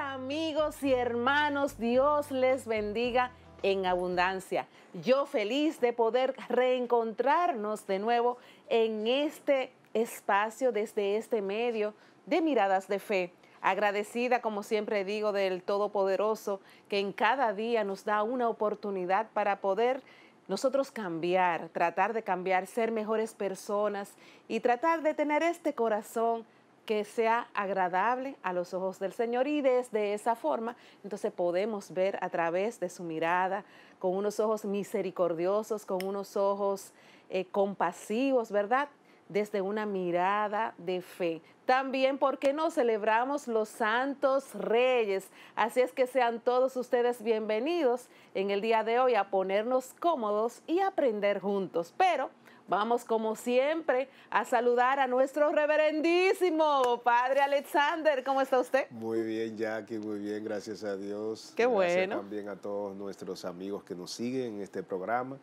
amigos y hermanos, Dios les bendiga en abundancia. Yo feliz de poder reencontrarnos de nuevo en este espacio desde este medio de miradas de fe. Agradecida, como siempre digo, del Todopoderoso que en cada día nos da una oportunidad para poder nosotros cambiar, tratar de cambiar, ser mejores personas y tratar de tener este corazón que sea agradable a los ojos del Señor y desde esa forma entonces podemos ver a través de su mirada con unos ojos misericordiosos, con unos ojos eh, compasivos, ¿verdad? Desde una mirada de fe. También, porque no celebramos los santos reyes? Así es que sean todos ustedes bienvenidos en el día de hoy a ponernos cómodos y aprender juntos. Pero Vamos como siempre a saludar a nuestro reverendísimo Padre Alexander. ¿Cómo está usted? Muy bien, Jackie, muy bien, gracias a Dios. Qué bueno. También a todos nuestros amigos que nos siguen en este programa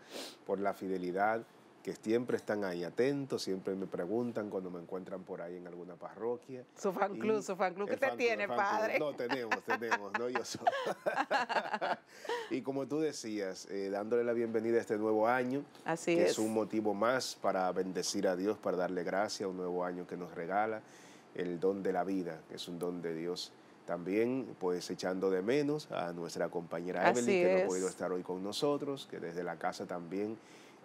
por la fidelidad que siempre están ahí atentos, siempre me preguntan cuando me encuentran por ahí en alguna parroquia. Su fan club, su fan club que te tiene, padre. No, tenemos, tenemos, no yo soy. y como tú decías, eh, dándole la bienvenida a este nuevo año, Así que es. un motivo más para bendecir a Dios, para darle gracias a un nuevo año que nos regala, el don de la vida, que es un don de Dios. También, pues, echando de menos a nuestra compañera Emily... que no ha podido estar hoy con nosotros, que desde la casa también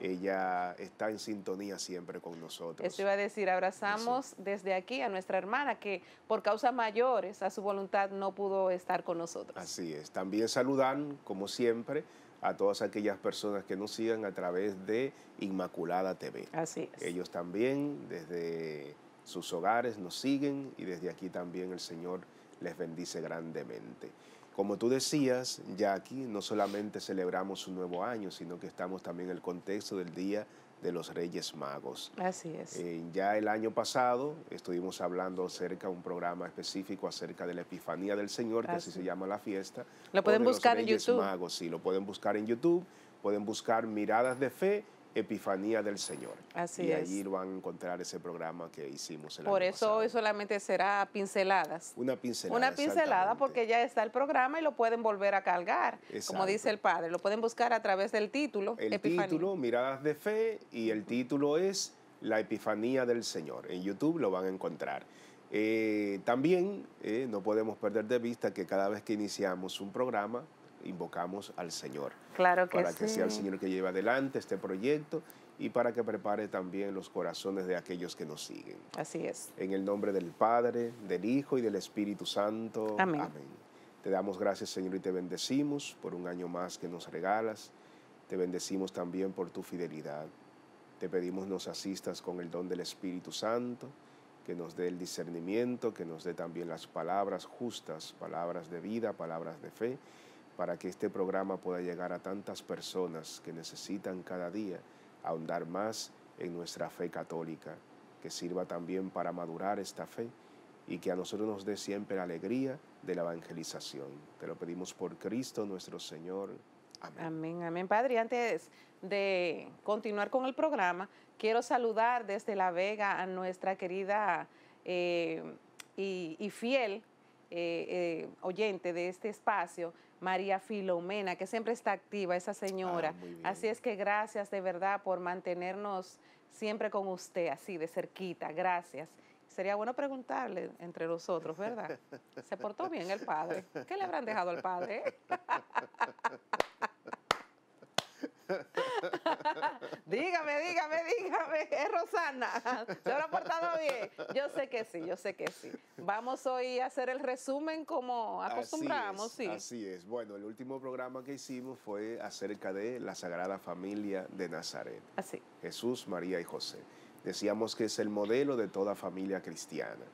ella está en sintonía siempre con nosotros. Eso iba a decir, abrazamos desde aquí a nuestra hermana que por causas mayores a su voluntad no pudo estar con nosotros. Así es, también saludan, como siempre, a todas aquellas personas que nos sigan a través de Inmaculada TV. Así Ellos también desde sus hogares nos siguen y desde aquí también el Señor les bendice grandemente. Como tú decías, ya aquí no solamente celebramos un nuevo año, sino que estamos también en el contexto del Día de los Reyes Magos. Así es. Eh, ya el año pasado estuvimos hablando acerca de un programa específico acerca de la Epifanía del Señor, que así, se llama la fiesta. Lo pueden buscar en YouTube. Magos, sí, lo pueden buscar en YouTube, pueden buscar Miradas de Fe Epifanía del Señor. Así y allí van a encontrar ese programa que hicimos. El Por eso hoy solamente será pinceladas. Una pincelada. Una pincelada porque ya está el programa y lo pueden volver a cargar, como dice el padre. Lo pueden buscar a través del título. El título, Miradas de Fe, y el título es La Epifanía del Señor. En YouTube lo van a encontrar. Eh, también eh, no podemos perder de vista que cada vez que iniciamos un programa, invocamos al Señor. Claro que para Para que sea el Señor que lleve adelante este proyecto y para que prepare también los corazones de aquellos que nos siguen. Así es. En el nombre del Padre, del Hijo y del Espíritu Santo. Amén. Te damos gracias, Señor, y te bendecimos por un año más que nos regalas. Te bendecimos también por tu fidelidad. Te pedimos nos asistas con el don del Espíritu Santo, que nos dé el discernimiento, que nos dé también las palabras justas, palabras de vida, palabras de fe, para que este programa pueda llegar a tantas personas que necesitan cada día ahondar más en nuestra fe católica, que sirva también para madurar esta fe y que a nosotros nos dé siempre la alegría de la evangelización. Te lo pedimos por Cristo nuestro Señor. Amén. Amén, amén. Padre, antes de continuar con el programa, quiero saludar desde La Vega a nuestra querida eh, y, fiel eh, eh, oyente de este espacio, María Filomena, que siempre está activa esa señora. Ah, así es que gracias de verdad por mantenernos siempre con usted, así de cerquita. Gracias. Sería bueno preguntarle entre nosotros, ¿verdad? ¿Se portó bien el padre? ¿Qué le habrán dejado al padre? dígame, dígame, dígame es Rosana, ¿se habrá portado bien? Yo sé que sí, yo sé que sí. Vamos hoy a hacer el resumen como acostumbramos, así es, sí. Así es. Bueno, el último programa que hicimos fue acerca de la Sagrada Familia de Nazaret. Así. Jesús, María y José. Decíamos que es el modelo de toda familia cristiana.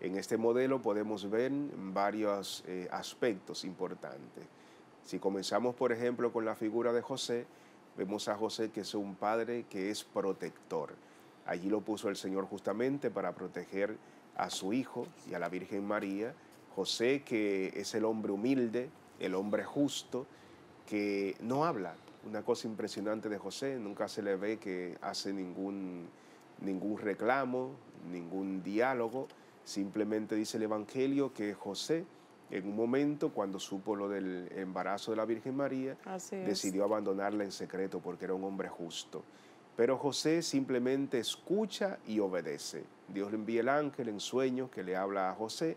En este modelo podemos ver varios eh, aspectos importantes. Si comenzamos, por ejemplo, con la figura de José, vemos a José que es un padre que es protector. Allí lo puso el Señor justamente para proteger a su hijo y a la Virgen María. José que es el hombre humilde, el hombre justo, que no habla. Una cosa impresionante de José, nunca se le ve que hace ningún, ningún reclamo, ningún diálogo. Simplemente dice el Evangelio que José en un momento cuando supo lo del embarazo de la Virgen María, decidió abandonarla en secreto porque era un hombre justo. Pero José simplemente escucha y obedece. Dios le envía el ángel en sueños que le habla a José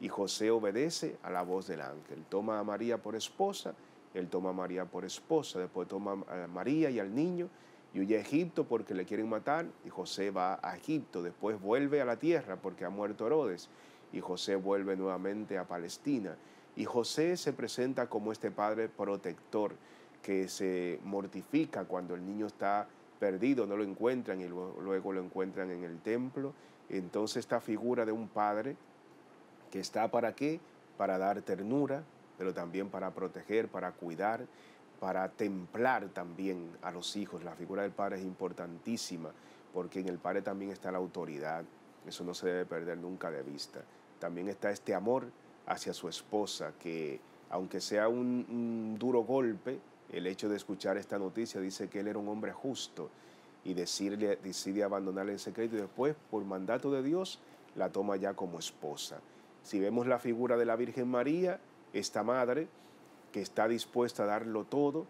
y José obedece a la voz del ángel. Toma a María por esposa, él toma a María por esposa, después toma a María y al niño y huye a Egipto porque le quieren matar y José va a Egipto, después vuelve a la tierra porque ha muerto Herodes y José vuelve nuevamente a Palestina. Y José se presenta como este padre protector que se mortifica cuando el niño está perdido, no lo encuentran y luego lo encuentran en el templo. Entonces esta figura de un padre que está para qué? Para dar ternura, pero también para proteger, para cuidar, para templar también a los hijos. La figura del padre es importantísima porque en el padre también está la autoridad. Eso no se debe perder nunca de vista. También está este amor hacia su esposa, que aunque sea un, duro golpe, el hecho de escuchar esta noticia dice que él era un hombre justo y decirle, decide abandonarle en secreto y después, por mandato de Dios, la toma ya como esposa. Si vemos la figura de la Virgen María, esta madre que está dispuesta a darlo todo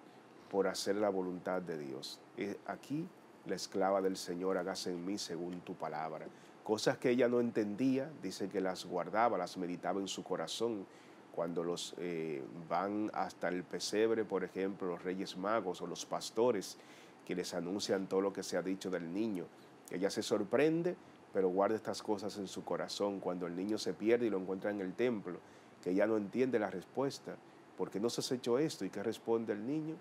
por hacer la voluntad de Dios. Eh, aquí la esclava del Señor, hágase en mí según tu palabra. Cosas que ella no entendía, dice que las guardaba, las meditaba en su corazón. Cuando los eh, van hasta el pesebre, por ejemplo, los reyes magos o los pastores que les anuncian todo lo que se ha dicho del niño, ella se sorprende, pero guarda estas cosas en su corazón. Cuando el niño se pierde y lo encuentra en el templo, que ella no entiende la respuesta, ¿por qué no se ha hecho esto? ¿Y qué responde el niño?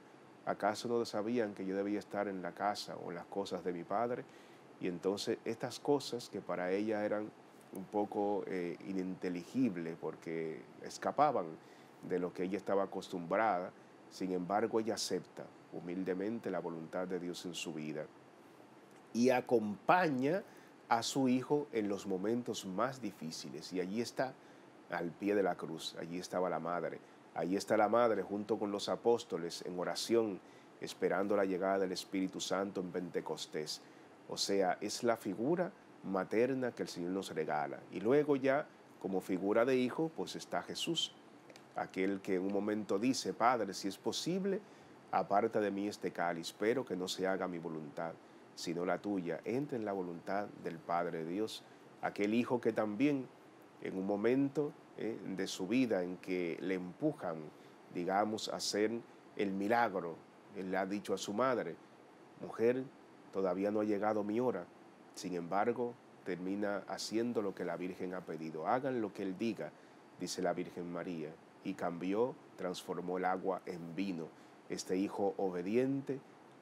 ¿Acaso no sabían que yo debía estar en la casa o en las cosas de mi padre? Y entonces estas cosas que para ella eran un poco eh, ininteligibles porque escapaban de lo que ella estaba acostumbrada, sin embargo ella acepta humildemente la voluntad de Dios en su vida y acompaña a su hijo en los momentos más difíciles. Y allí está, al pie de la cruz, allí estaba la madre, allí está la madre junto con los apóstoles en oración, esperando la llegada del Espíritu Santo en Pentecostés. O sea, es la figura materna que el Señor nos regala. Y luego ya, como figura de hijo, pues está Jesús, aquel que en un momento dice, Padre, si es posible, aparta de mí este cáliz, pero que no se haga mi voluntad, sino la tuya. Entra en la voluntad del Padre de Dios, aquel hijo que también en un momento eh, de su vida en que le empujan, digamos, a hacer el milagro, él le ha dicho a su madre, mujer, todavía no ha llegado mi hora. Sin embargo, termina haciendo lo que la Virgen ha pedido. Hagan lo que Él diga, dice la Virgen María. Y cambió, transformó el agua en vino. Este hijo obediente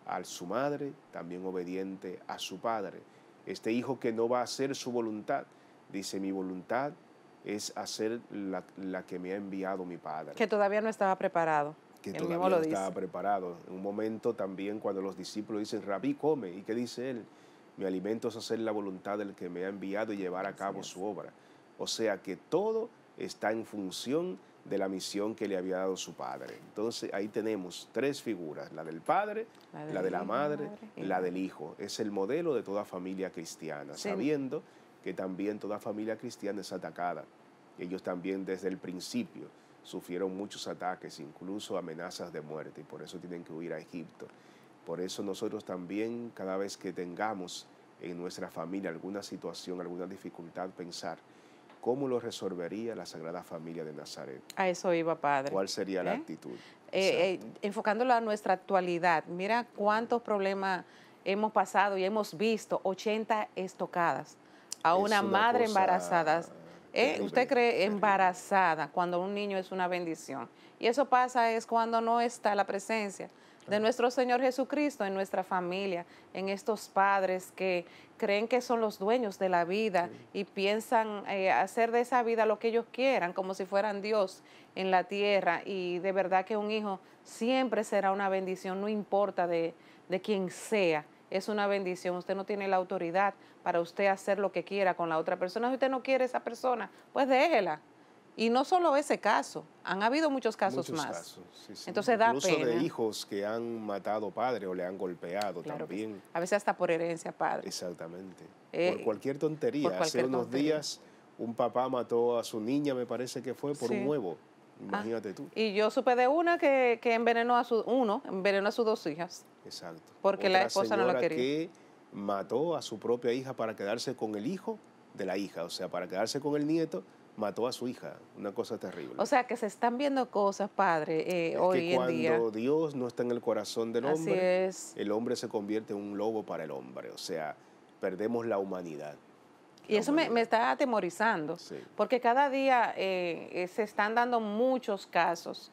a su madre, también obediente a su padre. Este hijo que no va a hacer su voluntad, dice mi voluntad es hacer la, la que me ha enviado mi padre. Que todavía no estaba preparado que todavía estaba preparado. En un momento también cuando los discípulos dicen, Rabí, come, ¿y qué dice él? Mi alimento es hacer la voluntad del que me ha enviado y llevar a cabo su obra. O sea que todo está en función de la misión que le había dado su padre. Entonces ahí tenemos tres figuras, la del padre, la, de la, madre, y la del hijo. Es el modelo de toda familia cristiana, sabiendo que también toda familia cristiana es atacada. Ellos también desde el principio sufrieron muchos ataques, incluso amenazas de muerte, y por eso tienen que huir a Egipto. Por eso nosotros también, cada vez que tengamos en nuestra familia alguna situación, alguna dificultad, pensar cómo lo resolvería la Sagrada Familia de Nazaret. A eso iba, Padre. ¿Cuál sería la ¿Eh? actitud? Eh, eh, enfocándolo a nuestra actualidad, mira cuántos problemas hemos pasado y hemos visto, 80 estocadas a una, madre embarazada ¿Eh? ¿Usted cree embarazada cuando un niño es una bendición? Y eso pasa es cuando no está la presencia de nuestro Señor Jesucristo en nuestra familia, en estos padres que creen que son los dueños de la vida y piensan eh, hacer de esa vida lo que ellos quieran, como si fueran Dios en la tierra. Y de verdad que un hijo siempre será una bendición, no importa de, de quién sea es una bendición. Usted no tiene la autoridad para usted hacer lo que quiera con la otra persona. Si usted no quiere a esa persona, pues déjela. Y no solo ese caso, han habido muchos casos muchos más. Casos, sí, Entonces da pena. de hijos que han matado padre o le han golpeado también. A veces hasta por herencia padre. Exactamente. Eh, por cualquier tontería. Hace unos días un papá mató a su niña, me parece que fue, por un huevo. Ah. Imagínate tú. Y yo supe de una que, que envenenó a su, uno, envenenó a sus dos hijas. Exacto. Porque la esposa no la quería. que mató a su propia hija para quedarse con el hijo de la hija, o sea, para quedarse con el nieto, mató a su hija. Una cosa terrible. O sea, que se están viendo cosas, padre, eh, hoy en día. Cuando Dios no está en el corazón del hombre, el hombre se convierte en un lobo para el hombre, o sea, perdemos la humanidad. Y eso me, está atemorizando, porque cada día eh, se están dando muchos casos,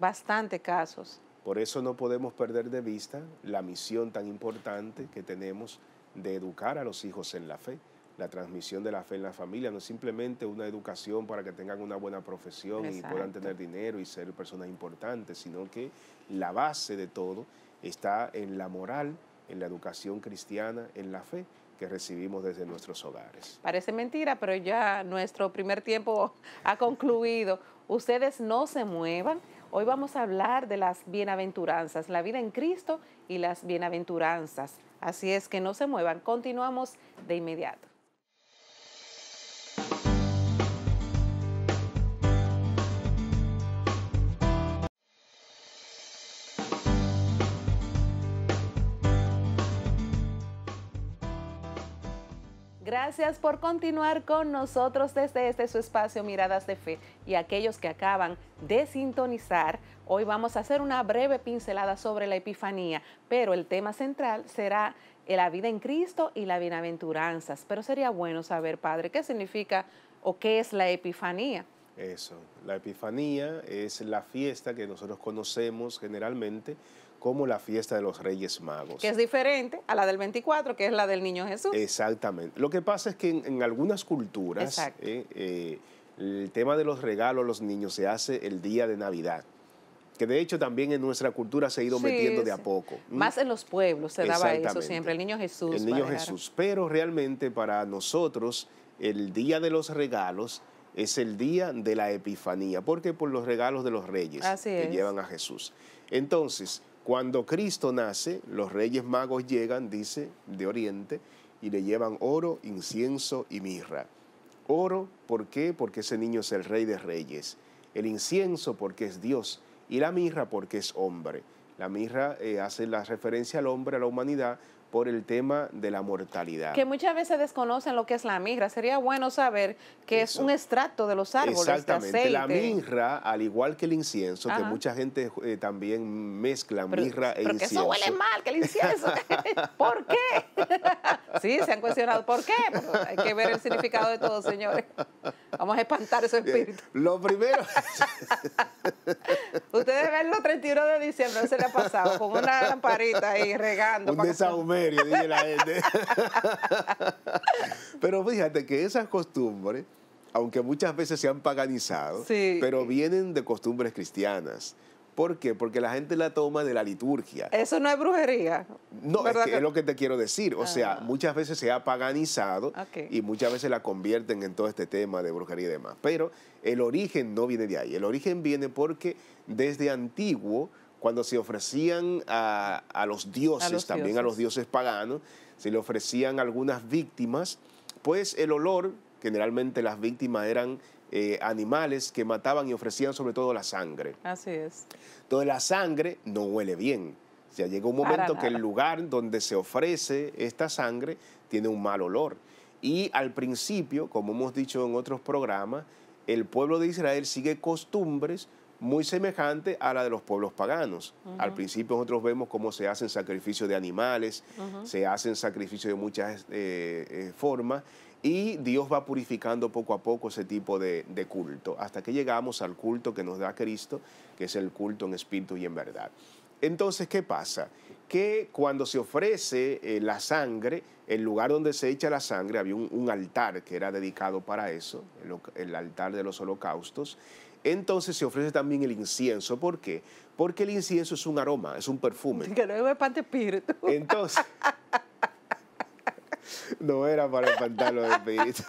bastante casos. Por eso no podemos perder de vista la misión tan importante que tenemos de educar a los hijos en la fe. La transmisión de la fe en la familia no es simplemente una educación para que tengan una buena profesión y puedan tener dinero y ser personas importantes, sino que la base de todo está en la moral, en la educación cristiana, en la fe que recibimos desde nuestros hogares. Parece mentira, pero ya nuestro primer tiempo ha concluido. Ustedes no se muevan. Hoy vamos a hablar de las bienaventuranzas, la vida en Cristo y las bienaventuranzas. Así es que no se muevan. Continuamos de inmediato. Gracias por continuar con nosotros desde este su espacio Miradas de Fe y aquellos que acaban de sintonizar. Hoy vamos a hacer una breve pincelada sobre la Epifanía, pero el tema central será la vida en Cristo y la bienaventuranzas. Pero sería bueno saber, Padre, qué significa o qué es la Epifanía. Eso, la Epifanía es la fiesta que nosotros conocemos generalmente como la fiesta de los Reyes Magos. Que es diferente a la del 24, que es la del Niño Jesús. Exactamente. Lo que pasa es que en, algunas culturas eh, eh, el tema de los regalos a los niños se hace el día de Navidad que de hecho también en nuestra cultura se ha ido metiendo de a poco. ¿Mm? Más en los pueblos se daba eso siempre, el niño Jesús. El niño Jesús, pero realmente para nosotros el día de los regalos es el día de la Epifanía, porque por los regalos de los reyes que llevan a Jesús. Entonces, cuando Cristo nace, los reyes magos llegan, dice, de Oriente, y le llevan oro, incienso y mirra. Oro, ¿por qué? Porque ese niño es el rey de reyes. El incienso, porque es Dios. Y la mirra, porque es hombre. La mirra eh, hace la referencia al hombre, a la humanidad, por el tema de la mortalidad. Que muchas veces desconocen lo que es la migra. Sería bueno saber que es un extracto de los árboles. De La mirra, al igual que el incienso, que mucha gente eh, también mezcla migra mirra e incienso. Pero eso huele mal, que el incienso. ¿Por qué? sí, se han cuestionado. ¿Por qué? hay que ver el significado de todo, señores. Vamos a espantar esos espíritus. Lo primero. Ustedes ven los 31 de diciembre, se le ha pasado, con una lamparita ahí regando. Un Pero fíjate que esas costumbres, aunque muchas veces se han paganizado, pero vienen de costumbres cristianas. ¿Por qué? Porque la gente la toma de la liturgia. Eso no es brujería. No, es, lo que te quiero decir. O sea, ah. muchas veces se ha paganizado y muchas veces la convierten en todo este tema de brujería y demás. Pero el origen no viene de ahí. El origen viene porque desde antiguo cuando se ofrecían a, los dioses, también a los dioses paganos, se le ofrecían algunas víctimas, pues el olor, generalmente las víctimas eran eh, animales que mataban y ofrecían sobre todo la sangre. Así es. Entonces la sangre no huele bien. O sea, llega un momento que el lugar donde se ofrece esta sangre tiene un mal olor. Y al principio, como hemos dicho en otros programas, el pueblo de Israel sigue costumbres muy semejante a la de los pueblos paganos. Al principio nosotros vemos cómo se hacen sacrificios de animales, se hacen sacrificios de muchas eh, eh, formas, y Dios va purificando poco a poco ese tipo de, culto, hasta que llegamos al culto que nos da Cristo, que es el culto en espíritu y en verdad. Entonces, ¿qué pasa? Que cuando se ofrece eh, la sangre, el lugar donde se echa la sangre, había un, altar que era dedicado para eso, el, el altar de los holocaustos, entonces se ofrece también el incienso. ¿Por qué? Porque el incienso es un aroma, es un perfume. Que para el espíritu. Entonces. no era para espantar los espíritu.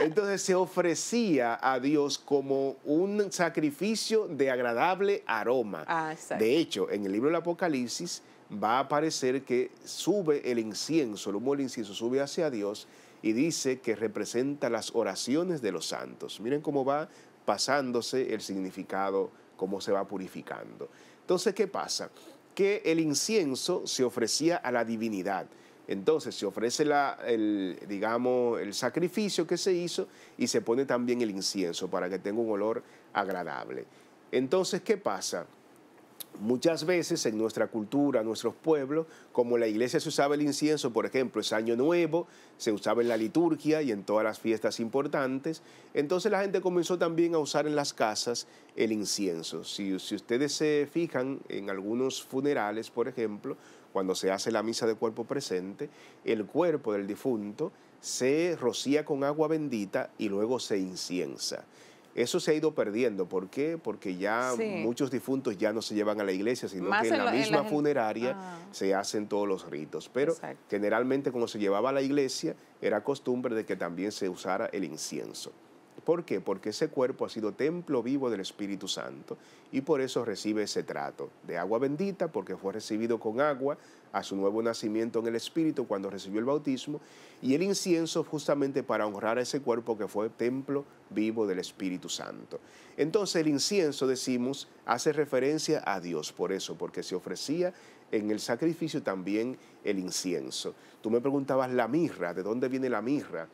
Entonces se ofrecía a Dios como un sacrificio de agradable aroma. Ah, de hecho, en el libro del Apocalipsis va a aparecer que sube el incienso, el humo del incienso sube hacia Dios y dice que representa las oraciones de los santos. Miren cómo va pasándose el significado, cómo se va purificando. Entonces, ¿qué pasa? Que el incienso se ofrecía a la divinidad. Entonces se ofrece la, el, digamos, el sacrificio que se hizo y se pone también el incienso para que tenga un olor agradable. Entonces, ¿qué pasa? Muchas veces en nuestra cultura, nuestros pueblos, como la iglesia se usaba el incienso, por ejemplo, es Año Nuevo, se usaba en la liturgia y en todas las fiestas importantes, entonces la gente comenzó también a usar en las casas el incienso. Si, si ustedes se fijan en algunos funerales, por ejemplo, cuando se hace la misa de cuerpo presente, el cuerpo del difunto se rocía con agua bendita y luego se inciensa. Eso se ha ido perdiendo. ¿Por qué? Porque ya muchos difuntos ya no se llevan a la iglesia, sino que en, la misma funeraria ah. se hacen todos los ritos. Pero generalmente cuando se llevaba a la iglesia era costumbre de que también se usara el incienso. ¿Por qué? Porque ese cuerpo ha sido templo vivo del Espíritu Santo y por eso recibe ese trato de agua bendita, porque fue recibido con agua a su nuevo nacimiento en el Espíritu cuando recibió el bautismo, y el incienso justamente para honrar a ese cuerpo que fue templo vivo del Espíritu Santo. Entonces el incienso, decimos, hace referencia a Dios, por eso, porque se ofrecía en el sacrificio también el incienso. Tú me preguntabas la mirra, ¿de dónde viene la mirra?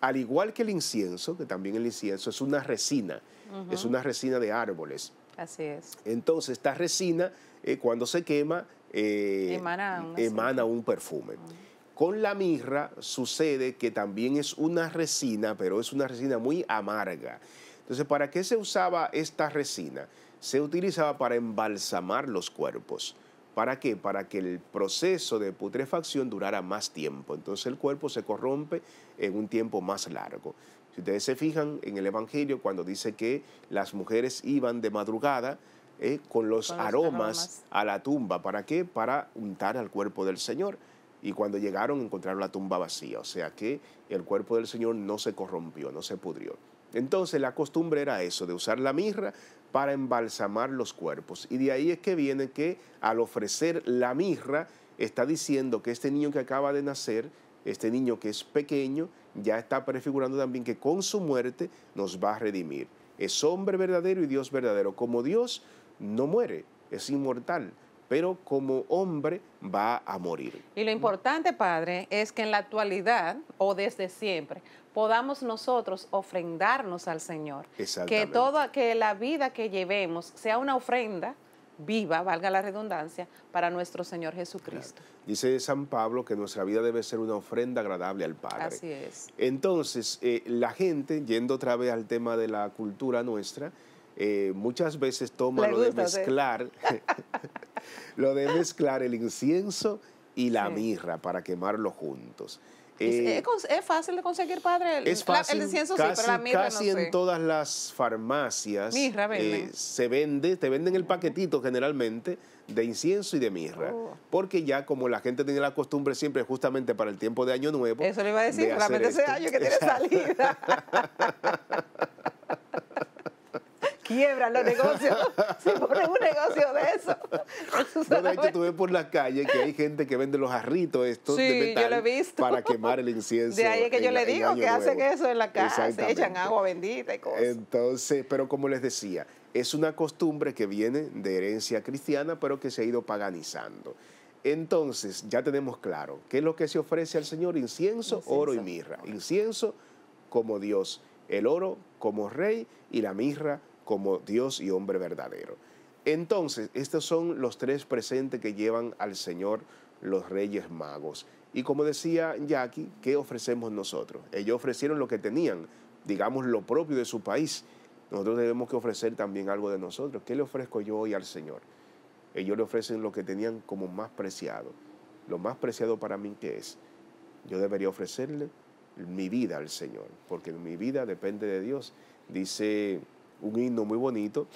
al igual que el incienso, que también el incienso es una resina, es una resina de árboles. Así es. Entonces, esta resina, eh, cuando se quema, eh, emana, un perfume. Con la mirra sucede que también es una resina, pero es una resina muy amarga. Entonces, ¿para qué se usaba esta resina? Se utilizaba para embalsamar los cuerpos. ¿Para qué? Para que el proceso de putrefacción durara más tiempo. Entonces el cuerpo se corrompe en un tiempo más largo. Si ustedes se fijan en el Evangelio, cuando dice que las mujeres iban de madrugada eh, con, los aromas a la tumba, ¿para qué? Para untar al cuerpo del Señor. Y cuando llegaron encontraron la tumba vacía, o sea que el cuerpo del Señor no se corrompió, no se pudrió. Entonces la costumbre era eso, de usar la mirra para embalsamar los cuerpos. Y de ahí es que viene que al ofrecer la mirra está diciendo que este niño que acaba de nacer, este niño que es pequeño, ya está prefigurando también que con su muerte nos va a redimir. Es hombre verdadero y Dios verdadero. Como Dios no muere, es inmortal pero como hombre va a morir. Y lo importante, padre, es que en la actualidad o desde siempre podamos nosotros ofrendarnos al Señor. Que toda, que la vida que llevemos sea una ofrenda viva, valga la redundancia, para nuestro Señor Jesucristo. Dice San Pablo que nuestra vida debe ser una ofrenda agradable al Padre. Así es. Entonces, eh, la gente, yendo otra vez al tema de la cultura nuestra, eh, muchas veces toma lo de mezclar, lo de mezclar el incienso y la mirra para quemarlo juntos. Eh, ¿Es, fácil de conseguir, padre. Es fácil. el incienso casi, sí, la mirra Casi en todas las farmacias eh, se vende, te venden el paquetito generalmente de incienso y de mirra. Oh. Porque ya como la gente tiene la costumbre siempre justamente para el tiempo de Año Nuevo. Eso le iba a decir, realmente ese año que tiene salida. quiebran los negocios si ponen un negocio de eso. de hecho, tú ves por la calle que hay gente que vende los jarritos estos para quemar el incienso. De ahí es que yo le digo que hacen eso en la casa, se echan agua bendita y cosas. Entonces, pero como les decía, es una costumbre que viene de herencia cristiana, pero que se ha ido paganizando. Entonces, ya tenemos claro qué es lo que se ofrece al Señor, incienso, oro y mirra. Incienso como Dios, el oro como rey y la mirra como como Dios y hombre verdadero. Entonces, estos son los tres presentes que llevan al Señor los reyes magos. Y como decía Jackie, ¿qué ofrecemos nosotros? Ellos ofrecieron lo que tenían, digamos lo propio de su país. Nosotros debemos que ofrecer también algo de nosotros. ¿Qué le ofrezco yo hoy al Señor? Ellos le ofrecen lo que tenían como más preciado. Lo más preciado para mí que es. Yo debería ofrecerle mi vida al Señor, porque mi vida depende de Dios. Dice un himno muy bonito,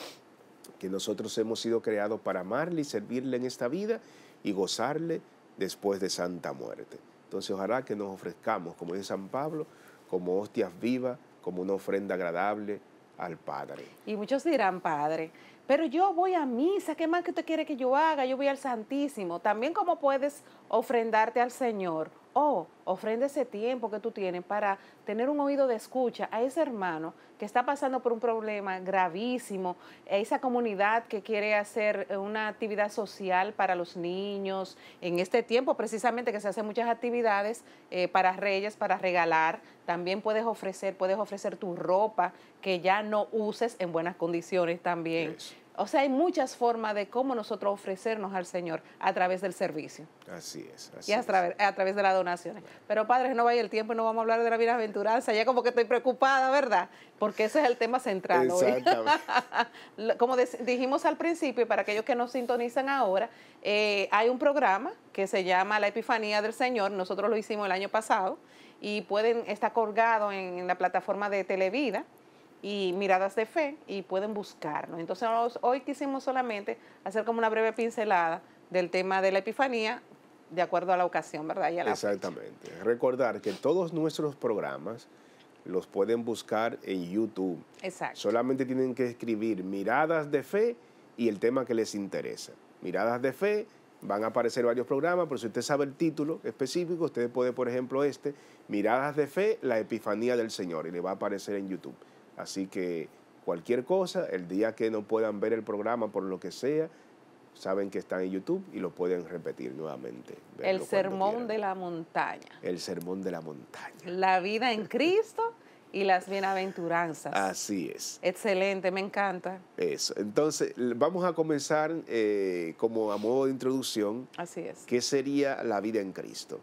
que nosotros hemos sido creados para amarle y servirle en esta vida y gozarle después de santa muerte. Entonces ojalá que nos ofrezcamos, como dice San Pablo, como hostias vivas, como una ofrenda agradable al Padre. Y muchos dirán, Padre, pero yo voy a misa, ¿qué más que usted quiere que yo haga? Yo voy al Santísimo. También cómo puedes ofrendarte al Señor o oh, ofrenda ese tiempo que tú tienes para tener un oído de escucha a ese hermano que está pasando por un problema gravísimo, a esa comunidad que quiere hacer eh, una actividad social para los niños, en este tiempo precisamente que se hacen muchas actividades eh, para reyes, para regalar, también puedes ofrecer, puedes ofrecer tu ropa que ya no uses en buenas condiciones también. O sea, hay muchas formas de cómo nosotros ofrecernos al Señor a través del servicio. Así es. Así y a, través, a través de las donaciones. Pero padres, no vaya el tiempo, y no vamos a hablar de la bienaventuranza. Ya como que estoy preocupada, ¿verdad? Porque ese es el tema central Exactamente. como dijimos al principio, para aquellos que nos sintonizan ahora, eh, hay un programa que se llama La Epifanía del Señor. Nosotros lo hicimos el año pasado y pueden estar colgado en la plataforma de Televida y miradas de fe y pueden buscarnos. Entonces hoy quisimos solamente hacer como una breve pincelada del tema de la Epifanía de acuerdo a la ocasión, ¿verdad? Y Exactamente. Recordar que todos nuestros programas los pueden buscar en YouTube. Exacto. Solamente tienen que escribir miradas de fe y el tema que les interesa. Miradas de fe, van a aparecer varios programas, pero si usted sabe el título específico, usted puede, por ejemplo, este, Miradas de Fe, la Epifanía del Señor, y le va a aparecer en YouTube. Así que cualquier cosa, el día que no puedan ver el programa por lo que sea, saben que están en YouTube y lo pueden repetir nuevamente. El sermón de la montaña. El sermón de la montaña. La vida en Cristo y las bienaventuranzas. Así es. Excelente, me encanta. Eso. Entonces, vamos a comenzar eh, como a modo de introducción. Así es. ¿Qué sería la vida en Cristo?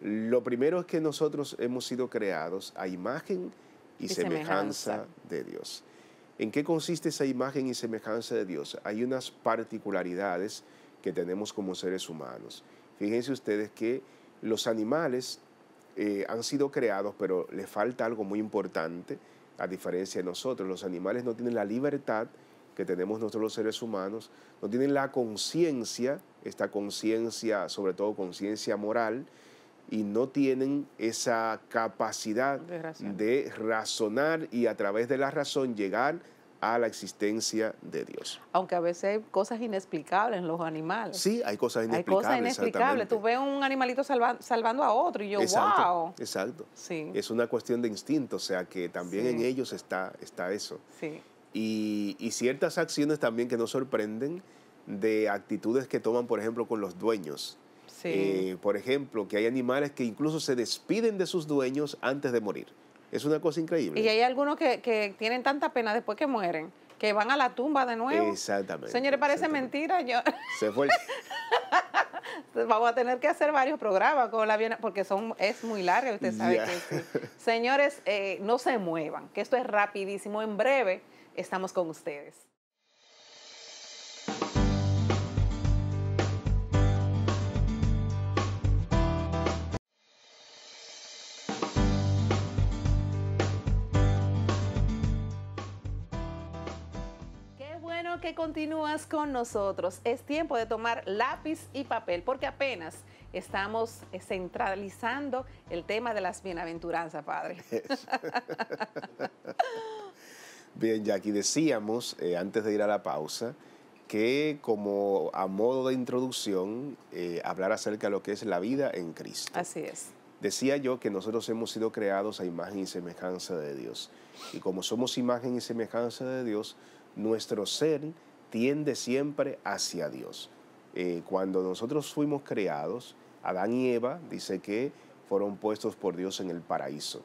Lo primero es que nosotros hemos sido creados a imagen y, semejanza, de Dios. ¿En qué consiste esa imagen y semejanza de Dios? Hay unas particularidades que tenemos como seres humanos. Fíjense ustedes que los animales eh, han sido creados, pero les falta algo muy importante, a diferencia de nosotros. Los animales no tienen la libertad que tenemos nosotros los seres humanos, no tienen la conciencia, esta conciencia, sobre todo conciencia moral, y no tienen esa capacidad de, razonar y a través de la razón llegar a la existencia de Dios. Aunque a veces hay cosas inexplicables en los animales. Sí, hay cosas inexplicables. Hay cosas inexplicables. Tú ves un animalito salvando a otro y yo, wow. Exacto. Es una cuestión de instinto, o sea que también en ellos está, está eso. Sí. Y, y, ciertas acciones también que nos sorprenden de actitudes que toman, por ejemplo, con los dueños. Eh, por ejemplo, que hay animales que incluso se despiden de sus dueños antes de morir. Es una cosa increíble. Y hay algunos que, tienen tanta pena después que mueren que van a la tumba de nuevo. Exactamente. Señores, parece mentira. Se fue. Vamos a tener que hacer varios programas con la Viena, porque son, es muy larga, usted sabe que sí. Señores, eh, no se muevan, que esto es rapidísimo. En breve estamos con ustedes. continúas con nosotros. Es tiempo de tomar lápiz y papel porque apenas estamos eh, centralizando el tema de las bienaventuranzas, Padre. Bien, Jackie, decíamos eh, antes de ir a la pausa que como a modo de introducción eh, hablar acerca de lo que es la vida en Cristo. Así es. Decía yo que nosotros hemos sido creados a imagen y semejanza de Dios. Y como somos imagen y semejanza de Dios, nuestro ser tiende siempre hacia Dios. Eh, cuando nosotros fuimos creados, Adán y Eva dice que fueron puestos por Dios en el paraíso.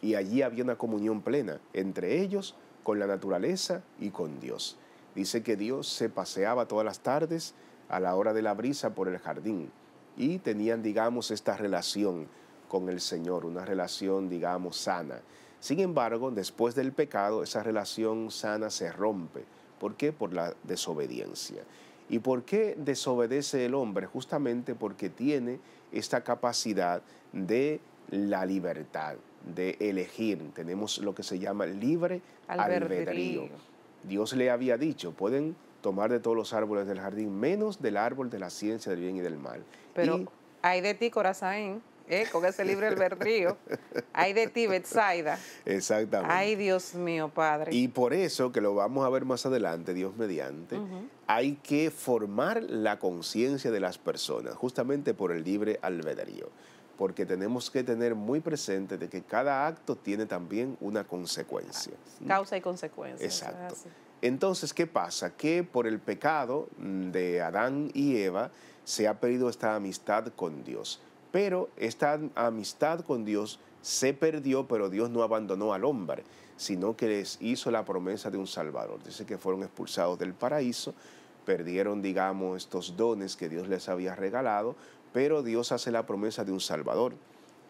Y allí había una comunión plena entre ellos, con la naturaleza y con Dios. Dice que Dios se paseaba todas las tardes a la hora de la brisa por el jardín y tenían, digamos, esta relación con el Señor, una relación, digamos, sana. Sin embargo, después del pecado, esa relación sana se rompe. ¿Por qué? Por la desobediencia. ¿Y por qué desobedece el hombre? Justamente porque tiene esta capacidad de la libertad, de elegir. Tenemos lo que se llama libre albedrío. Dios le había dicho, pueden tomar de todos los árboles del jardín, menos del árbol de la ciencia del bien y del mal. Pero hay de ti, corazón. ¿eh? con ese libre albedrío. Hay de ti, Betsaida. Exactamente. Ay, Dios mío, Padre. Y por eso, que lo vamos a ver más adelante, Dios mediante, hay que formar la conciencia de las personas, justamente por el libre albedrío. Porque tenemos que tener muy presente de que cada acto tiene también una consecuencia. Causa y consecuencia. Exacto. Entonces, ¿qué pasa? Que por el pecado mm, de Adán y Eva se ha perdido esta amistad con Dios. Pero esta amistad con Dios se perdió, pero Dios no abandonó al hombre, sino que les hizo la promesa de un Salvador. Dice que fueron expulsados del paraíso, perdieron, digamos, estos dones que Dios les había regalado, pero Dios hace la promesa de un Salvador.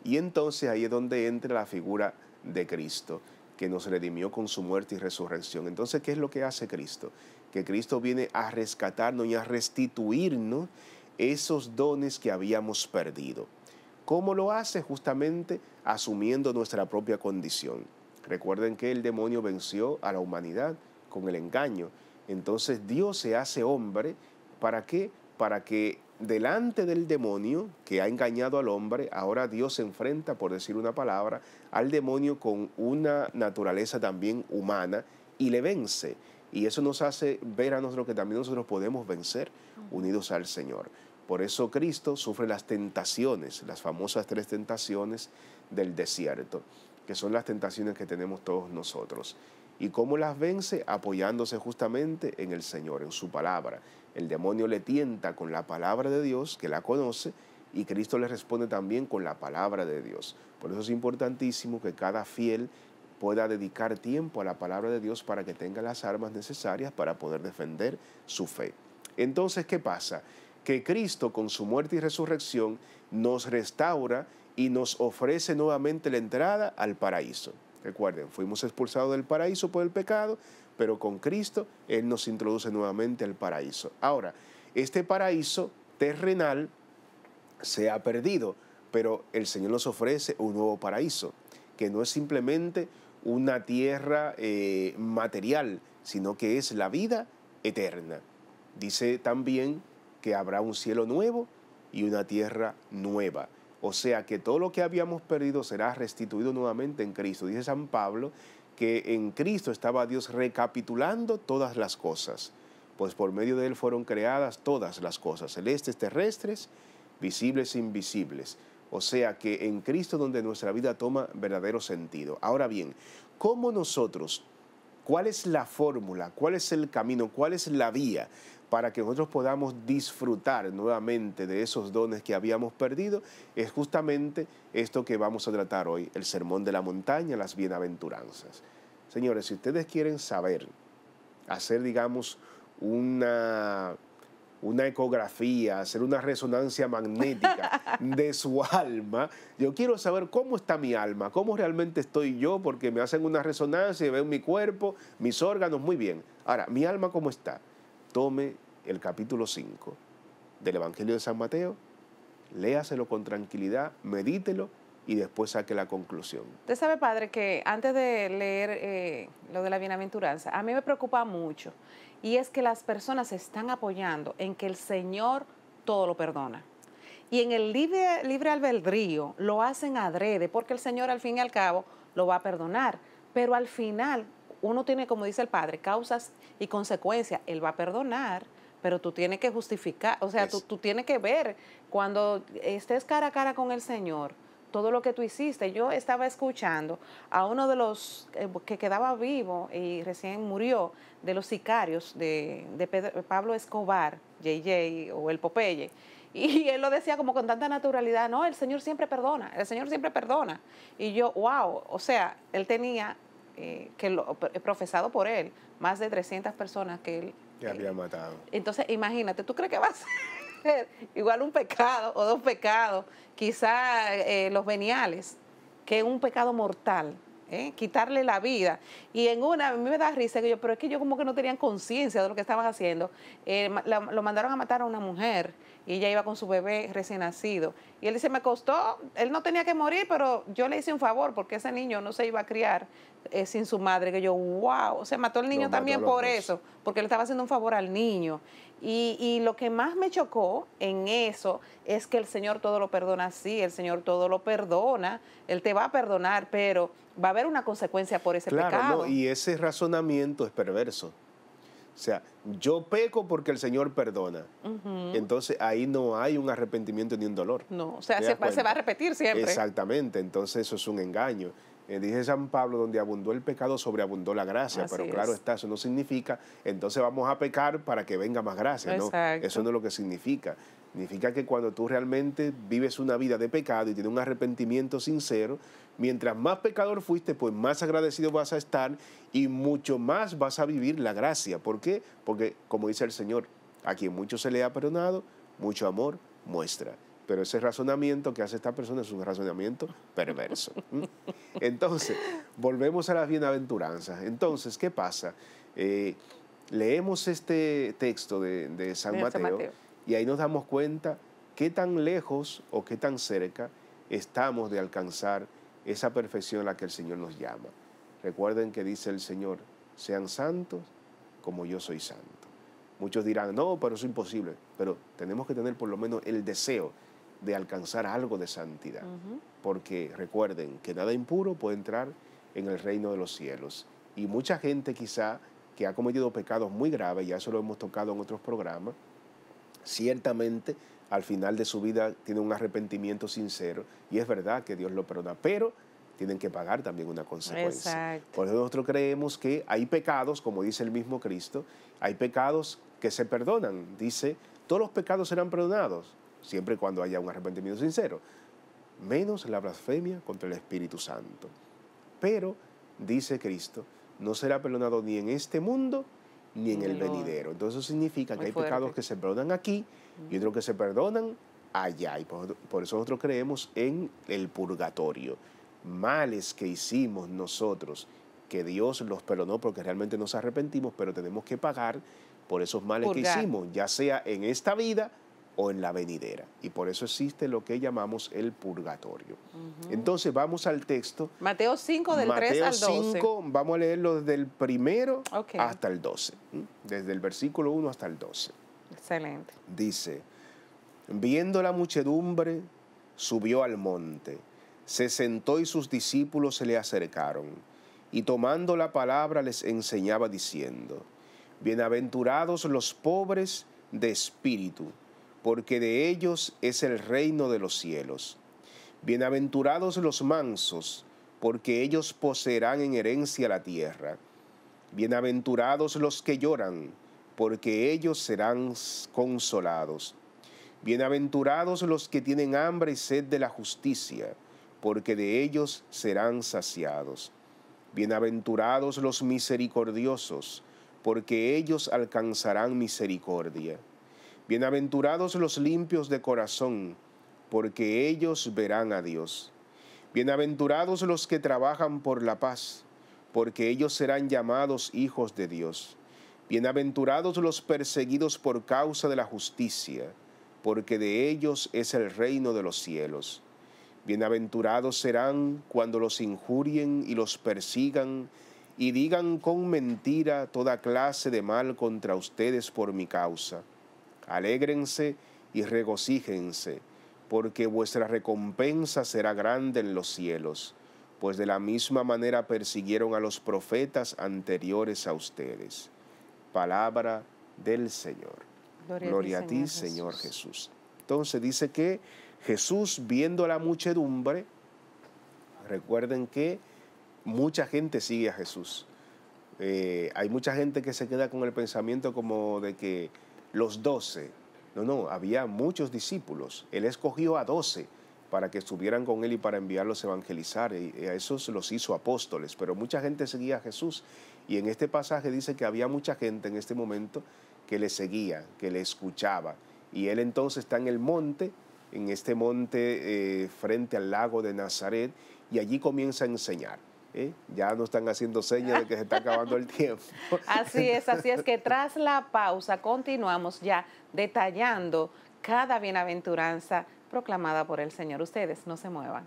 Y entonces ahí es donde entra la figura de Cristo, que nos redimió con su muerte y resurrección. Entonces, ¿qué es lo que hace Cristo? Que Cristo viene a rescatarnos y a restituirnos esos dones que habíamos perdido. ¿Cómo lo hace? Justamente asumiendo nuestra propia condición. Recuerden que el demonio venció a la humanidad con el engaño. Entonces Dios se hace hombre. ¿Para qué? Para que delante del demonio que ha engañado al hombre, ahora Dios se enfrenta, por decir una palabra, al demonio con una naturaleza también humana y le vence. Y eso nos hace ver a nosotros que también nosotros podemos vencer unidos al Señor. Por eso Cristo sufre las tentaciones, las famosas tres tentaciones del desierto, que son las tentaciones que tenemos todos nosotros. ¿Y cómo las vence? Apoyándose justamente en el Señor, en su palabra. El demonio le tienta con la palabra de Dios, que la conoce, y Cristo le responde también con la palabra de Dios. Por eso es importantísimo que cada fiel pueda dedicar tiempo a la palabra de Dios para que tenga las armas necesarias para poder defender su fe. Entonces, ¿qué pasa? Que Cristo con su muerte y resurrección nos restaura y nos ofrece nuevamente la entrada al paraíso. Recuerden, fuimos expulsados del paraíso por el pecado, pero con Cristo Él nos introduce nuevamente al paraíso. Ahora, este paraíso terrenal se ha perdido, pero el Señor nos ofrece un nuevo paraíso, que no es simplemente una tierra eh, material, sino que es la vida eterna. Dice también que habrá un cielo nuevo y una tierra nueva. O sea que todo lo que habíamos perdido será restituido nuevamente en Cristo. Dice San Pablo que en Cristo estaba Dios recapitulando todas las cosas, pues por medio de Él fueron creadas todas las cosas, celestes, terrestres, visibles e invisibles o sea que en Cristo donde nuestra vida toma verdadero sentido. Ahora bien, ¿cómo nosotros, cuál es la fórmula, cuál es el camino, cuál es la vía para que nosotros podamos disfrutar nuevamente de esos dones que habíamos perdido, es justamente esto que vamos a tratar hoy, el Sermón de la Montaña, las bienaventuranzas. Señores, si ustedes quieren saber, hacer, digamos, una una ecografía, hacer una resonancia magnética de su alma. Yo quiero saber cómo está mi alma, cómo realmente estoy yo, porque me hacen una resonancia y ven mi cuerpo, mis órganos, muy bien. Ahora, mi alma cómo está. Tome el capítulo 5 del Evangelio de San Mateo, léaselo con tranquilidad, medítelo y después saque la conclusión. Usted sabe, padre, que antes de leer eh, lo de la bienaventuranza, a mí me preocupa mucho y es que las personas se están apoyando en que el Señor todo lo perdona. Y en el libre, albedrío lo hacen adrede, porque el Señor al fin y al cabo lo va a perdonar. Pero al final uno tiene, como dice el Padre, causas y consecuencias. Él va a perdonar, pero tú tienes que justificar, o sea, tú, tienes que ver cuando estés cara a cara con el Señor todo lo que tú hiciste. Yo estaba escuchando a uno de los eh, que quedaba vivo y recién murió, de los sicarios de, de Pablo Escobar, JJ o el Popeye. Y él lo decía como con tanta naturalidad, no, el Señor siempre perdona, el Señor siempre perdona. Y yo, wow, o sea, él tenía, eh, que lo, eh, profesado por él, más de 300 personas que él... había matado. Entonces, imagínate, ¿tú crees que vas a igual un pecado o dos pecados, quizá eh, los veniales, que un pecado mortal. ¿eh? quitarle la vida. Y en una, a mí me da risa que yo, pero es que yo como que no tenían conciencia de lo que estaban haciendo. Eh, lo mandaron a matar a una mujer y ella iba con su bebé recién nacido. Y él dice, me costó, él no tenía que morir, pero yo le hice un favor porque ese niño no se iba a criar eh, sin su madre. Que yo, wow, se mató el niño también por eso, porque le estaba haciendo un favor al niño. Y, y, lo que más me chocó en eso es que el Señor todo lo perdona, sí, el Señor todo lo perdona, Él te va a perdonar, pero va a haber una consecuencia por ese pecado. y ese razonamiento es perverso. O sea, yo peco porque el Señor perdona. Entonces ahí no hay un arrepentimiento ni un dolor. No, o sea, se va, a repetir siempre. Exactamente, entonces eso es un engaño. Eh, dice San Pablo, donde abundó el pecado, sobreabundó la gracia, pero claro está, eso no significa, entonces vamos a pecar para que venga más gracia, ¿no? Eso no es lo que significa. Significa que cuando tú realmente vives una vida de pecado y tienes un arrepentimiento sincero, Mientras más pecador fuiste, pues más agradecido vas a estar y mucho más vas a vivir la gracia. ¿Por qué? Porque, como dice el Señor, a quien mucho se le ha perdonado, mucho amor muestra. Pero ese razonamiento que hace esta persona es un razonamiento perverso. ¿Mm? Entonces, volvemos a las bienaventuranzas. Entonces, ¿qué pasa? Eh, leemos este texto de, San Mateo y ahí nos damos cuenta qué tan lejos o qué tan cerca estamos de alcanzar esa perfección a la que el Señor nos llama. Recuerden que dice el Señor, sean santos como yo soy santo. Muchos dirán, no, pero eso es imposible, pero tenemos que tener por lo menos el deseo de alcanzar algo de santidad, porque recuerden que nada impuro puede entrar en el reino de los cielos. Y mucha gente quizá que ha cometido pecados muy graves, ya eso lo hemos tocado en otros programas, ciertamente al final de su vida tiene un arrepentimiento sincero y es verdad que Dios lo perdona, pero tienen que pagar también una consecuencia. Por eso nosotros creemos que hay pecados, como dice el mismo Cristo, hay pecados que se perdonan. Dice, todos los pecados serán perdonados, siempre y cuando haya un arrepentimiento sincero, menos la blasfemia contra el Espíritu Santo. Pero, dice Cristo, no será perdonado ni en este mundo ni en el venidero. Entonces eso significa que hay pecados que se perdonan aquí y otros que se perdonan allá. Y por, eso nosotros creemos en el purgatorio. Males que hicimos nosotros, que Dios los perdonó porque realmente nos arrepentimos, pero tenemos que pagar por esos males que hicimos, ya sea en esta vida o en la venidera. Y por eso existe lo que llamamos el purgatorio. Entonces vamos al texto. Mateo 5 del 3 al 12. vamos a leerlo desde el primero hasta el 12, desde el versículo 1 hasta el 12. Excelente. Dice, viendo la muchedumbre, subió al monte, se sentó y sus discípulos se le acercaron, y tomando la palabra les enseñaba diciendo, Bienaventurados los pobres de espíritu, porque de ellos es el reino de los cielos. Bienaventurados los mansos, porque ellos poseerán en herencia la tierra. Bienaventurados los que lloran, porque ellos serán consolados. Bienaventurados los que tienen hambre y sed de la justicia, porque de ellos serán saciados. Bienaventurados los misericordiosos, porque ellos alcanzarán misericordia. Bienaventurados los limpios de corazón, porque ellos verán a Dios. Bienaventurados los que trabajan por la paz, porque ellos serán llamados hijos de Dios. Bienaventurados los perseguidos por causa de la justicia, porque de ellos es el reino de los cielos. Bienaventurados serán cuando los injurien y los persigan y digan con mentira toda clase de mal contra ustedes por mi causa. Alégrense y regocíjense, porque vuestra recompensa será grande en los cielos, pues de la misma manera persiguieron a los profetas anteriores a ustedes. Palabra del Señor. Gloria, a ti, Señor, Jesús. Entonces dice que Jesús, viendo la muchedumbre, recuerden que mucha gente sigue a Jesús. Eh, hay mucha gente que se queda con el pensamiento como de que los doce, no, no, había muchos discípulos, él escogió a doce para que estuvieran con él y para enviarlos a evangelizar. Y eh, a esos los hizo apóstoles, pero mucha gente seguía a Jesús. Y en este pasaje dice que había mucha gente en este momento que le seguía, que le escuchaba. Y él entonces está en el monte, en este monte eh, frente al lago de Nazaret, y allí comienza a enseñar. ¿eh? ya no están haciendo señas de que se está acabando el tiempo. Así es, así es que tras la pausa continuamos ya detallando cada bienaventuranza proclamada por el Señor. Ustedes no se muevan.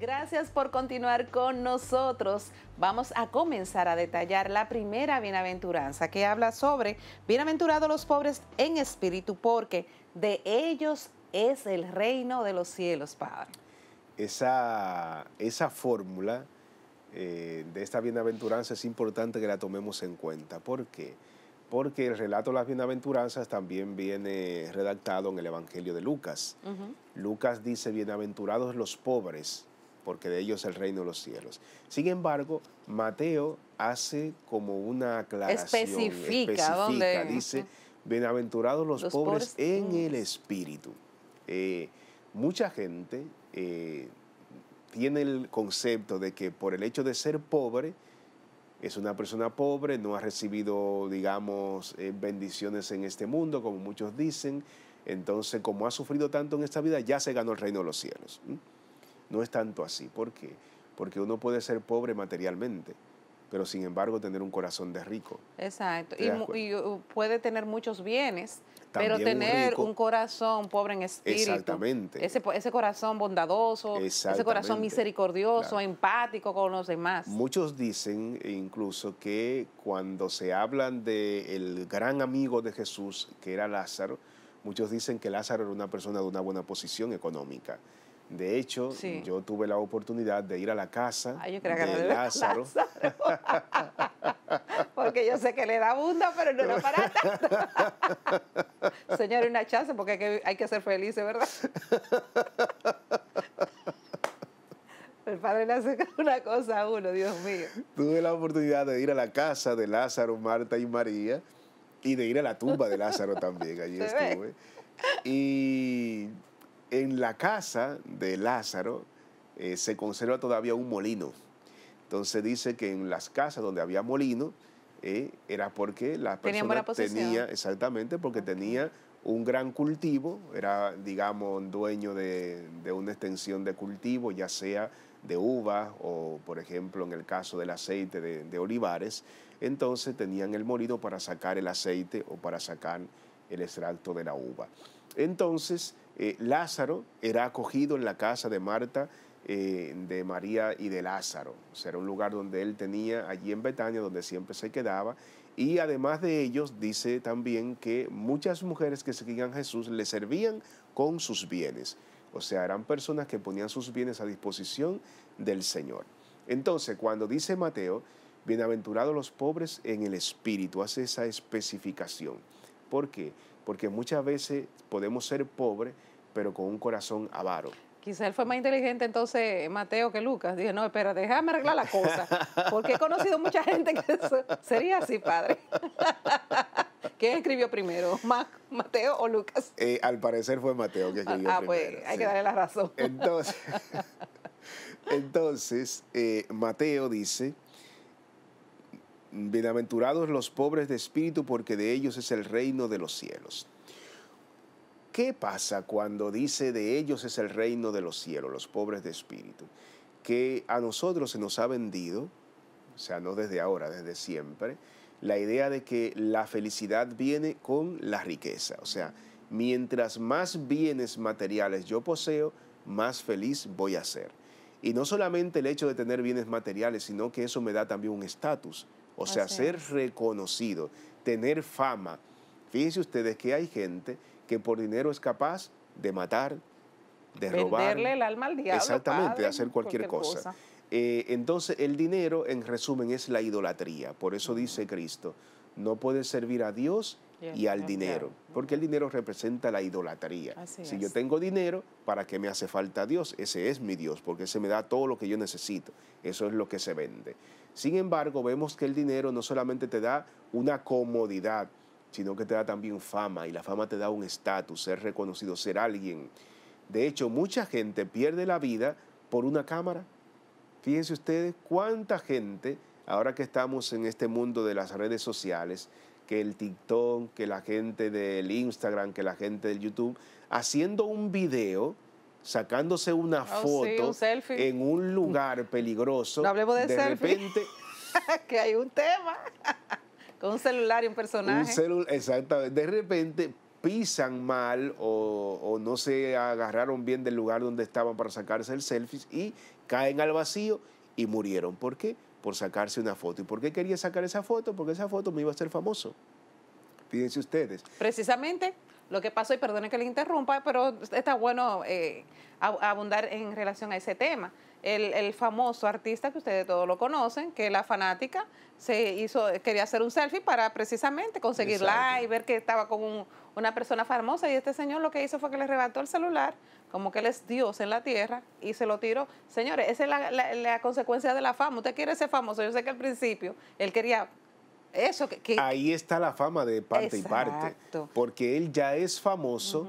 Gracias por continuar con nosotros. Vamos a comenzar a detallar la primera bienaventuranza que habla sobre bienaventurados los pobres en espíritu porque de ellos es el reino de los cielos, Padre. Esa, esa fórmula eh, de esta bienaventuranza es importante que la tomemos en cuenta. ¿Por qué? Porque el relato de las bienaventuranzas también viene redactado en el Evangelio de Lucas. Lucas dice, bienaventurados los pobres, porque de ellos el reino de los cielos. Sin embargo, Mateo hace como una aclaración. específica, especifica dice, bienaventurados los, pobres, en el espíritu. Eh, mucha gente eh, tiene el concepto de que por el hecho de ser pobre, es una persona pobre, no ha recibido, digamos, eh, bendiciones en este mundo, como muchos dicen. Entonces, como ha sufrido tanto en esta vida, ya se ganó el reino de los cielos. No es tanto así. ¿Por qué? Porque uno puede ser pobre materialmente, pero sin embargo tener un corazón de rico. Exacto. y, uh, puede tener muchos bienes, pero tener un, corazón pobre en espíritu. Exactamente. Ese, ese corazón bondadoso, ese corazón misericordioso, empático con los demás. Muchos dicen incluso que cuando se hablan del de gran amigo de Jesús, que era Lázaro, muchos dicen que Lázaro era una persona de una buena posición económica de hecho, yo tuve la oportunidad de ir a la casa de Lázaro. porque yo sé que le da bunda, pero no lo para tanto. una chance porque hay que, ser felices, ¿verdad? El padre le hace una cosa a uno, Dios mío. Tuve la oportunidad de ir a la casa de Lázaro, Marta y María y de ir a la tumba de Lázaro también. Allí estuve. Y en la casa de Lázaro eh, se conserva todavía un molino. Entonces dice que en las casas donde había molino eh, era porque la persona tenía, exactamente, porque tenía un gran cultivo, era, digamos, dueño de, una extensión de cultivo, ya sea de uvas o, por ejemplo, en el caso del aceite de, de olivares, entonces tenían el molino para sacar el aceite o para sacar el extracto de la uva. Entonces, eh, Lázaro era acogido en la casa de Marta, eh, de María y de Lázaro. O sea, era un lugar donde él tenía allí en Betania, donde siempre se quedaba. Y además de ellos, dice también que muchas mujeres que seguían a Jesús le servían con sus bienes. O sea, eran personas que ponían sus bienes a disposición del Señor. Entonces, cuando dice Mateo, bienaventurados los pobres en el espíritu, hace esa especificación. ¿Por qué? Porque muchas veces podemos ser pobres pero con un corazón avaro. Quizá él fue más inteligente entonces Mateo que Lucas. Dije, no, espera, déjame arreglar la cosa, porque he conocido mucha gente que sería así, padre. ¿Quién escribió primero, Mateo o Lucas? Eh, al parecer fue Mateo que escribió primero. Ah, ah, pues hay que darle la razón. Entonces, eh, Mateo dice, bienaventurados los pobres de espíritu, porque de ellos es el reino de los cielos. ¿Qué pasa cuando dice de ellos es el reino de los cielos, los pobres de espíritu? Que a nosotros se nos ha vendido, o sea, no desde ahora, desde siempre, la idea de que la felicidad viene con la riqueza. O sea, mientras más bienes materiales yo poseo, más feliz voy a ser. Y no solamente el hecho de tener bienes materiales, sino que eso me da también un estatus. O sea, ser reconocido, tener fama. Fíjense ustedes que hay gente que por dinero es capaz de matar, de robar, robar. Venderle el alma al diablo. Exactamente, de hacer cualquier, cosa. Eh, entonces, el dinero, en resumen, es la idolatría. Por eso dice Cristo, no puedes servir a Dios y al dinero, porque el dinero representa la idolatría. si yo tengo dinero, ¿para qué me hace falta Dios? Ese es mi Dios, porque se me da todo lo que yo necesito. Eso es lo que se vende. Sin embargo, vemos que el dinero no solamente te da una comodidad, sino que te da también fama y la fama te da un estatus, ser reconocido, ser alguien. De hecho, mucha gente pierde la vida por una cámara. Fíjense ustedes cuánta gente, ahora que estamos en este mundo de las redes sociales, que el TikTok, que la gente del Instagram, que la gente del YouTube, haciendo un video, sacándose una oh, foto en un lugar peligroso. No de, repente que hay un tema. Con un celular y un personaje. Un exactamente. De repente pisan mal o, no se agarraron bien del lugar donde estaban para sacarse el selfie y caen al vacío y murieron. ¿Por qué? Por sacarse una foto. ¿Y por qué quería sacar esa foto? Porque esa foto me iba a hacer famoso. Fíjense ustedes. Precisamente lo que pasó, y perdone que le interrumpa, pero está bueno eh, abundar en relación a ese tema el, el, famoso artista que ustedes todos lo conocen, que la fanática se hizo, quería hacer un selfie para precisamente conseguir y ver que estaba con una persona famosa y este señor lo que hizo fue que le arrebató el celular, como que él es Dios en la tierra y se lo tiró. Señores, esa es la, consecuencia de la fama. Usted quiere ser famoso. Yo sé que al principio él quería eso. Que, Ahí está la fama de parte y parte, porque él ya es famoso.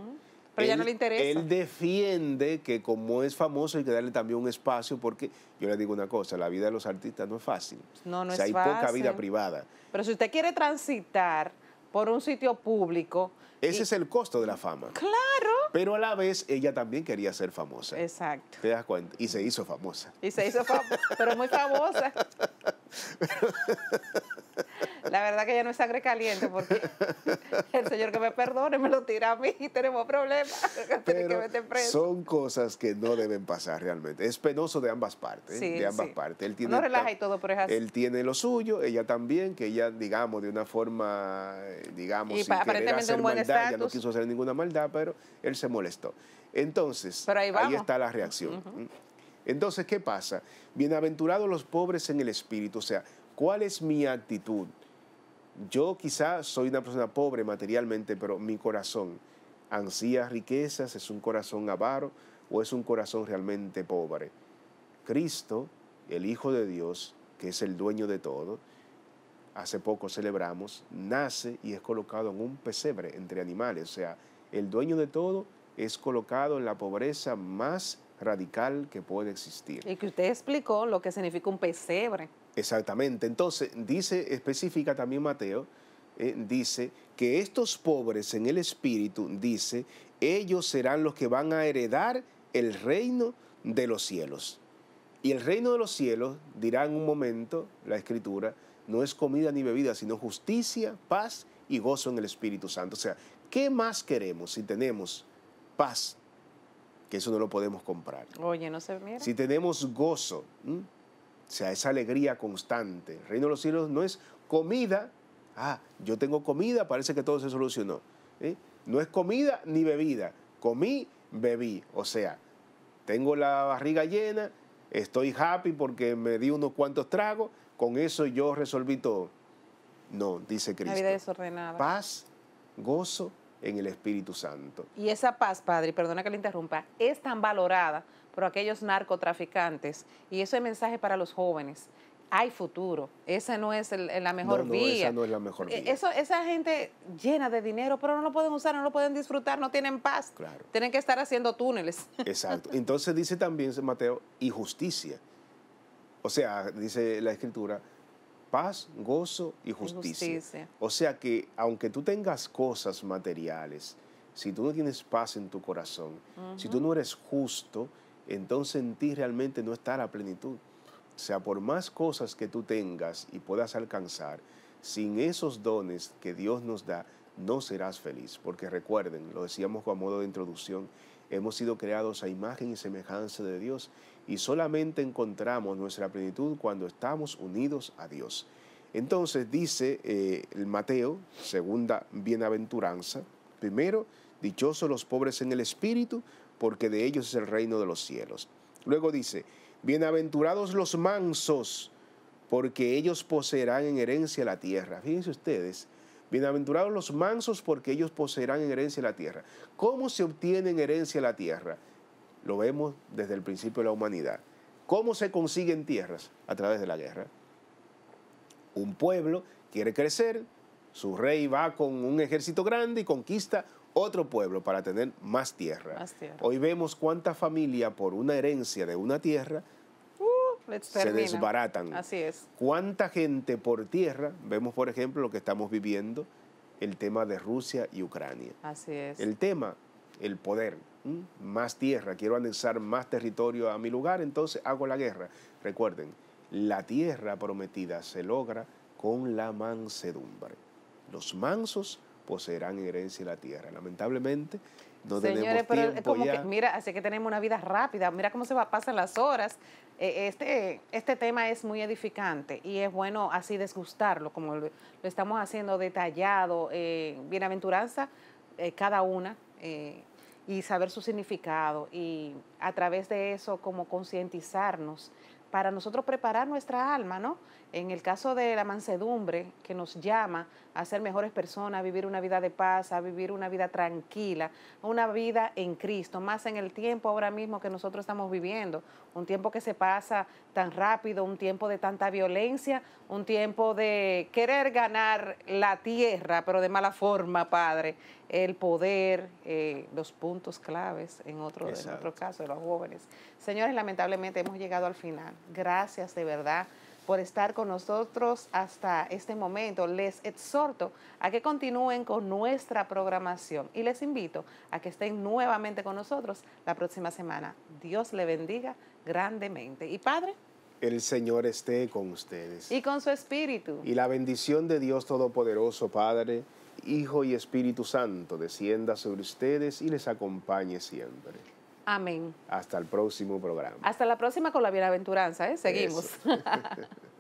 Pero ya no le interesa. Él defiende que como es famoso hay que darle también un espacio porque yo le digo una cosa, la vida de los artistas no es fácil. No, no o sea, hay poca vida privada. Pero si usted quiere transitar por un sitio público... Ese es el costo de la fama. Claro. Pero a la vez ella también quería ser famosa. Exacto. ¿Te das cuenta? Y se hizo famosa. Y se hizo famosa, pero muy famosa. La verdad que ya no es sangre caliente porque el Señor que me perdone me lo tira a mí y tenemos problemas. Pero que meter preso. Son cosas que no deben pasar realmente. Es penoso de ambas partes. de ambas partes. Él tiene, no relaja y todo, es Él tiene lo suyo, ella también, que ella, digamos, de una forma, eh, digamos, sin aparentemente hacer un maldad, ella no quiso hacer ninguna maldad, pero él se molestó. Entonces, ahí, está la reacción. Mm. Entonces, ¿qué pasa? Bienaventurados los pobres en el espíritu, o sea, ¿cuál es mi actitud? Yo quizás soy una persona pobre materialmente, pero mi corazón ansía riquezas, es un corazón avaro o es un corazón realmente pobre. Cristo, el Hijo de Dios, que es el dueño de todo, hace poco celebramos, nace y es colocado en un pesebre entre animales. O sea, el dueño de todo es colocado en la pobreza más radical que puede existir. Y que usted explicó lo que significa un pesebre. Exactamente. Entonces, dice específica también Mateo, eh, dice que estos pobres en el espíritu, dice, ellos serán los que van a heredar el reino de los cielos. Y el reino de los cielos, dirá en un momento la escritura, no es comida ni bebida, sino justicia, paz y gozo en el Espíritu Santo. O sea, ¿qué más queremos si tenemos paz? Que eso no lo podemos comprar. Oye, no se mira. Si tenemos gozo, sea esa alegría constante. reino de los cielos no es comida, ah, yo tengo comida, parece que todo se solucionó. ¿eh? No es comida ni bebida, comí, bebí, o sea, tengo la barriga llena, estoy happy porque me di unos cuantos tragos, con eso yo resolví todo. No, dice Cristo. La vida desordenada. Paz, gozo en el Espíritu Santo. Y esa paz, Padre, perdona que le interrumpa, es tan valorada por aquellos narcotraficantes. Y eso es mensaje para los jóvenes. Hay futuro. Esa no es la mejor vía. Esa no es la mejor e, esa gente llena de dinero, pero no lo pueden usar, no lo pueden disfrutar, no tienen paz. Claro. Tienen que estar haciendo túneles. Exacto. Entonces dice también Mateo, y justicia. O sea, dice la escritura, paz, gozo y justicia. O sea que aunque tú tengas cosas materiales, si tú no tienes paz en tu corazón, si tú no eres justo, entonces en ti realmente no está la plenitud. O sea, por más cosas que tú tengas y puedas alcanzar, sin esos dones que Dios nos da, no serás feliz. Porque recuerden, lo decíamos a modo de introducción, hemos sido creados a imagen y semejanza de Dios y solamente encontramos nuestra plenitud cuando estamos unidos a Dios. Entonces dice eh, el Mateo, segunda bienaventuranza, primero, dichosos los pobres en el espíritu, porque de ellos es el reino de los cielos. Luego dice, bienaventurados los mansos, porque ellos poseerán en herencia la tierra. Fíjense ustedes, bienaventurados los mansos, porque ellos poseerán en herencia la tierra. ¿Cómo se obtiene en herencia la tierra? Lo vemos desde el principio de la humanidad. ¿Cómo se consiguen tierras? A través de la guerra. Un pueblo quiere crecer, su rey va con un ejército grande y conquista otro pueblo para tener más tierra. Hoy vemos cuánta familia por una herencia de una tierra uh, se desbaratan. Así es. Cuánta gente por tierra, vemos por ejemplo lo que estamos viviendo, el tema de Rusia y Ucrania. Así es. El tema, el poder. Más tierra, quiero anexar más territorio a mi lugar, entonces hago la guerra. Recuerden, la tierra prometida se logra con la mansedumbre. Los mansos poseerán herencia en la tierra. Lamentablemente, no Señores, tenemos pero como Que, mira, así que tenemos una vida rápida. Mira cómo se pasan las horas. Eh, este, este tema es muy edificante y es bueno así desgustarlo, como lo, estamos haciendo detallado, eh, bienaventuranza eh, cada una y saber su significado y a través de eso como concientizarnos para nosotros preparar nuestra alma, ¿no? En el caso de la mansedumbre que nos llama a ser mejores personas, vivir una vida de paz, a vivir una vida tranquila, una vida en Cristo, más en el tiempo ahora mismo que nosotros estamos viviendo, un tiempo que se pasa tan rápido, un tiempo de tanta violencia, un tiempo de querer ganar la tierra, pero de mala forma, Padre, el poder, eh, los puntos claves en otro, en otro caso de los jóvenes. Señores, lamentablemente hemos llegado al final. Gracias de verdad por estar con nosotros hasta este momento. Les exhorto a que continúen con nuestra programación y les invito a que estén nuevamente con nosotros la próxima semana. Dios le bendiga grandemente. Y Padre. El Señor esté con ustedes. Y con su Espíritu. Y la bendición de Dios Todopoderoso, Padre, Hijo y Espíritu Santo, descienda sobre ustedes y les acompañe siempre. Amén. Hasta el próximo programa. Hasta la próxima con la bienaventuranza, ¿eh? Seguimos.